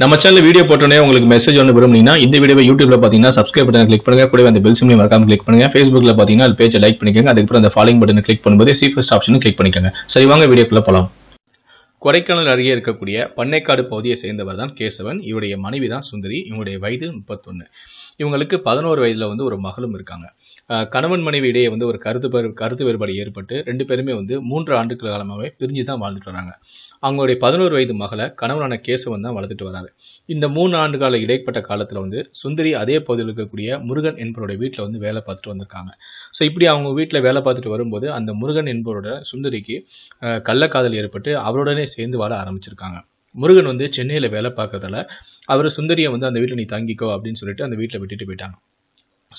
நம்ம channel video போட்டோன்னே உங்களுக்கு மெசேஜ் ஒன்று விரும்புனீங்கன்னா இந்த வீடியோ யூடியூப்ல பார்த்தீங்கன்னா சப்ஸ்கிரைப் பண்ணி கிளிக் பண்ணுங்க கூட அந்த பெல் சிம்லையும் மறக்காம கிளிக் பண்ணுங்க ஃபேஸ்புக்ல பார்த்தீங்கன்னா அது பேஜை லைக் பண்ணிக்கோங்க அதுக்கப்புறம் அந்த ஃபாலோயிங் பட்டன் கிளிக் பண்ணும்போது சீஃபஸ்ட் ஆப்ஷன் கிளிக் பண்ணிக்கோங்க சரி வாங்க வீடியோக்குள்ள போகலாம் கொடைக்கானல் அருகே இருக்கக்கூடிய பண்ணைக்காடு பகுதியை சேர்ந்தவர் தான் கேசவன் இவருடைய மனைவி தான் சுந்தரி இவங்களுடைய வயது முப்பத்தொன்று இவங்களுக்கு பதினோரு வயதில் வந்து ஒரு மகளும் இருக்காங்க கணவன் மனைவி இடையே வந்து ஒரு கருத்து பெரு கருத்து வேறுபாடு ஏற்பட்டு ரெண்டு பேருமே வந்து மூன்று ஆண்டுகள் காலமாகவே பிரிஞ்சு தான் வாழ்ந்துட்டு வராங்க அவங்களுடைய பதினோரு வயது மகளை கணவனான கேசவன் தான் வளர்த்துட்டு வராரு இந்த மூணு ஆண்டு கால இடைப்பட்ட காலத்தில் வந்து சுந்தரி அதே பகுதியில் இருக்கக்கூடிய முருகன் என்பவருடைய வீட்டில் வந்து வேலை பார்த்துட்டு வந்திருக்காங்க ஸோ இப்படி அவங்க வீட்டில் வேலை பார்த்துட்டு வரும்போது அந்த முருகன் என்பவரோட சுந்தரிக்கு கள்ளக்காதல் ஏற்பட்டு அவருடனே சேர்ந்து வாழ ஆரம்பிச்சிருக்காங்க முருகன் வந்து சென்னையில் வேலை பார்க்கறதால அவர் சுந்தரியை வந்து அந்த வீட்டில் நீ தங்கிக்கோ அப்படின்னு சொல்லிட்டு அந்த வீட்டில் விட்டுட்டு போயிட்டாங்க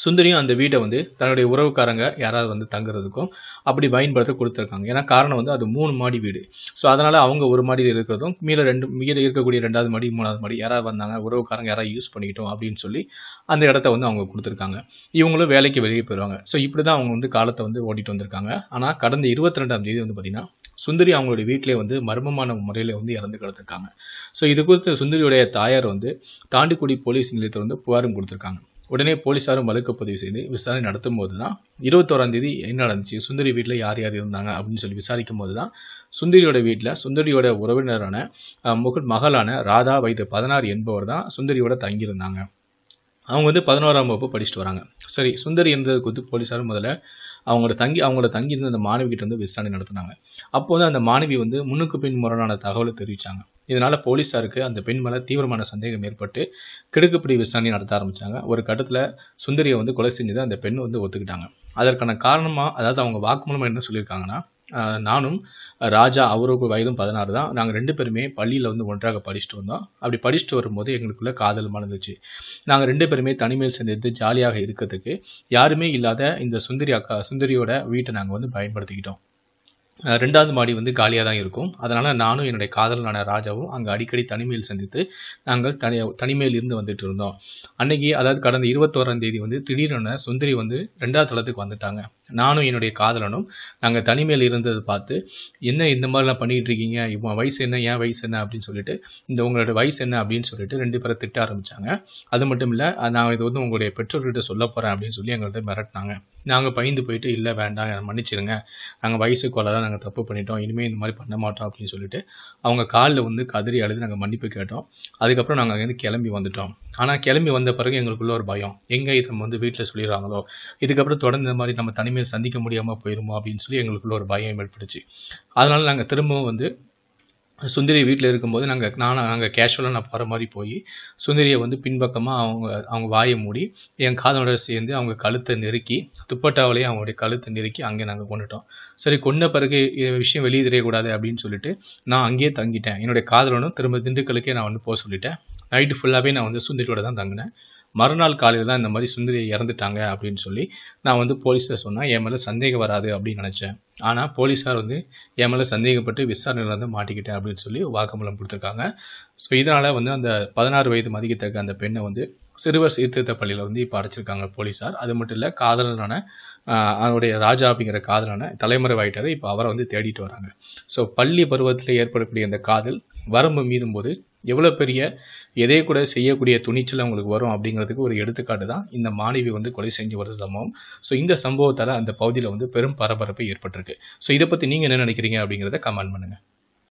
சுந்தரியும் அந்த வீட்டை வந்து தன்னுடைய உறவுக்காரங்க யாராவது வந்து தங்குறதுக்கும் அப்படி பயன்படுத்த கொடுத்துருக்காங்க ஏன்னா காரணம் வந்து அது மூணு மாடி வீடு ஸோ அதனால் அவங்க ஒரு மாடியில் இருக்கிறதும் மீத ரெண்டு மீத இருக்கக்கூடிய ரெண்டாவது மாடி மூணாவது மாடி யாராவது வந்தாங்க உறவுக்காரங்க யாராவது யூஸ் பண்ணிக்கிட்டோம் அப்படின்னு சொல்லி அந்த இடத்த வந்து அவங்க கொடுத்துருக்காங்க இவங்களும் வேலைக்கு வெளியே போயிடுவாங்க ஸோ இப்படி தான் அவங்க வந்து காலத்தை வந்து ஓட்டிகிட்டு வந்திருக்காங்க ஆனால் கடந்த இருபத்தி ரெண்டாம் தேதி வந்து பார்த்திங்கன்னா சுந்தரி அவங்களுடைய வீட்டிலே வந்து மர்மமான முறையில் வந்து இறந்து கிடந்திருக்காங்க ஸோ இது குறித்து சுந்தரியுடைய தாயார் வந்து தாண்டிக்குடி போலீஸ் நிலையத்தில் வந்து புகாரும் கொடுத்துருக்காங்க உடனே போலீஸாரும் வழக்கு பதிவு செய்து விசாரணை நடத்தும் போது தான் இருபத்தோராம் தேதி என்ன நடந்துச்சு சுந்தரி வீட்டில் யார் யார் இருந்தாங்க அப்படின்னு சொல்லி விசாரிக்கும் போது தான் சுந்தரியோட வீட்டில் சுந்தரியோட உறவினரான முகட் மகளான ராதா வயது பதினாறு என்பவர் தான் சுந்தரியோட தங்கியிருந்தாங்க அவங்க வந்து பதினோராம் வகுப்பு படிச்சுட்டு வராங்க சரி சுந்தரி இருந்தது குறித்து போலீஸாரும் முதல்ல அவங்களோட தங்கி அவங்களோட தங்கி இருந்து அந்த மாணவிகிட்ட வந்து விசாரணை நடத்தினாங்க அப்போ வந்து அந்த மாணவி வந்து முன்னுக்கு பின் முரணான தகவலை தெரிவித்தாங்க இதனால் போலீஸாருக்கு அந்த பெண் மேலே தீவிரமான சந்தேகம் ஏற்பட்டு கிடுக்குப்பிடி விசாரணை நடத்த ஆரம்பித்தாங்க ஒரு கட்டத்தில் சுந்தரியை வந்து கொலை செஞ்சதை அந்த பெண் வந்து ஒத்துக்கிட்டாங்க அதற்கான காரணமாக அதாவது அவங்க வாக்குமூலமாக என்ன சொல்லியிருக்காங்கன்னா நானும் ராஜா அவருக்கு வயதும் பதினாறு தான் நாங்கள் ரெண்டு பேருமே பள்ளியில் வந்து ஒன்றாக படிச்சுட்டு வந்தோம் அப்படி படிச்சுட்டு வரும்போது எங்களுக்குள்ள காதல் மலர்ந்துச்சு நாங்கள் ரெண்டு பேருமே தனிமையில் சேர்ந்து ஜாலியாக இருக்கிறதுக்கு யாருமே இல்லாத இந்த சுந்தரி அக்கா சுந்தரியோட வீட்டை நாங்கள் வந்து பயன்படுத்திக்கிட்டோம் ரெண்டாவது மாடி வந்து காலியாக தான் இருக்கும் அதனால் நானும் என்னுடைய காதலனான ராஜாவும் அங்கே அடிக்கடி தனிமையில் சந்தித்து நாங்கள் தனி தனிமையில் இருந்து வந்துட்டு இருந்தோம் அன்னைக்கு அதாவது கடந்த இருபத்தோராம் தேதி வந்து திடீரென சுந்தரி வந்து ரெண்டாவது தளத்துக்கு வந்துட்டாங்க நானும் என்னுடைய காதலனும் நாங்கள் தனிமையில் இருந்ததை பார்த்து என்ன இந்த மாதிரிலாம் பண்ணிகிட்டு இருக்கீங்க இவன் வயசு என்ன ஏன் வயசு என்ன அப்படின்னு சொல்லிட்டு இந்த உங்களோட வயசு என்ன அப்படின்னு சொல்லிட்டு ரெண்டு பேரை திட்ட ஆரம்பித்தாங்க அது மட்டும் இல்லை நான் இது வந்து உங்களுடைய பெற்றோர்கிட்ட சொல்ல போகிறேன் அப்படின்னு சொல்லி எங்கள்கிட்ட மிரட்டினாங்க நாங்கள் பயந்து போயிட்டு இல்லை வேண்டாம் மன்னிச்சிருங்க நாங்கள் வயசுக்கு தான் நாங்கள் தப்பு பண்ணிட்டோம் இனிமேல் இந்த மாதிரி பண்ண மாட்டோம் அப்படின்னு சொல்லிட்டு அவங்க காலில் வந்து கதறி அழுது நாங்கள் மன்னிப்பு கேட்டோம் அதுக்கப்புறம் நாங்கள் அங்கேருந்து கிளம்பி வந்துட்டோம் ஆனால் கிளம்பி வந்த பிறகு எங்களுக்குள்ள ஒரு பயம் எங்கே இதை வந்து வீட்டில் சொல்லிடுறாங்களோ இதுக்கப்புறம் தொடர்ந்து இந்த மாதிரி நம்ம தனிமையில் சந்திக்க முடியாமல் போயிருமோ அப்படின்னு சொல்லி எங்களுக்குள்ள ஒரு பயம் ஏற்பட்டுச்சு அதனால் நாங்கள் திரும்பவும் வந்து சுந்தரி வீட்டில் இருக்கும்போது நாங்கள் நானும் நாங்கள் கேஷுவலாக நான் போகிற மாதிரி போய் சுந்தரியை வந்து பின்பக்கமாக அவங்க அவங்க வாயை மூடி என் காதோட சேர்ந்து அவங்க கழுத்தை நெருக்கி துப்பட்டாவிலேயே அவங்களுடைய கழுத்தை நெருக்கி அங்கே நாங்கள் கொண்டுட்டோம் சரி கொண்ட பிறகு விஷயம் வெளியே தெரியக்கூடாது அப்படின்னு சொல்லிட்டு நான் அங்கேயே தங்கிட்டேன் என்னுடைய காதலனும் திரும்ப திண்டுக்கலுக்கே நான் வந்து போக சொல்லிட்டேன் நைட்டு ஃபுல்லாகவே நான் வந்து சுந்தரியோட தான் தங்கினேன் மறுநாள் காலையில் தான் இந்த மாதிரி சுந்தரி இறந்துட்டாங்க அப்படின்னு சொல்லி நான் வந்து போலீஸில் சொன்னால் என் மேலே சந்தேகம் வராது அப்படின்னு நினச்சேன் ஆனால் போலீஸார் வந்து என் மேலே சந்தேகப்பட்டு விசாரணையில் வந்து மாட்டிக்கிட்டேன் அப்படின்னு சொல்லி வாக்குமூலம் கொடுத்துருக்காங்க ஸோ இதனால் வந்து அந்த பதினாறு வயது மதிக்கத்தக்க அந்த பெண்ணை வந்து சிறுவர் சீர்திருத்த பள்ளியில் வந்து இப்போ அடைச்சிருக்காங்க போலீஸார் அது மட்டும் இல்லை காதலனான அவருடைய ராஜா அப்படிங்கிற காதலான தலைமுறை வாயிட்டார் இப்போ அவரை வந்து தேடிட்டு வராங்க ஸோ பள்ளி பருவத்தில் ஏற்படக்கூடிய அந்த காதல் வரம்பு மீதும் போது எவ்வளோ பெரிய எதே கூட செய்யக்கூடிய துணிச்சல் அவங்களுக்கு வரும் அப்படிங்கிறதுக்கு ஒரு எடுத்துக்காட்டு தான் இந்த மாணவி வந்து கொலை செஞ்சு வர சம்பவம் ஸோ இந்த சம்பவத்தால் அந்த பகுதியில் வந்து பெரும் பரபரப்பு ஏற்பட்டிருக்கு ஸோ இதை பற்றி நீங்கள் என்ன நினைக்கிறீங்க அப்படிங்கிறத கமெண்ட் பண்ணுங்கள்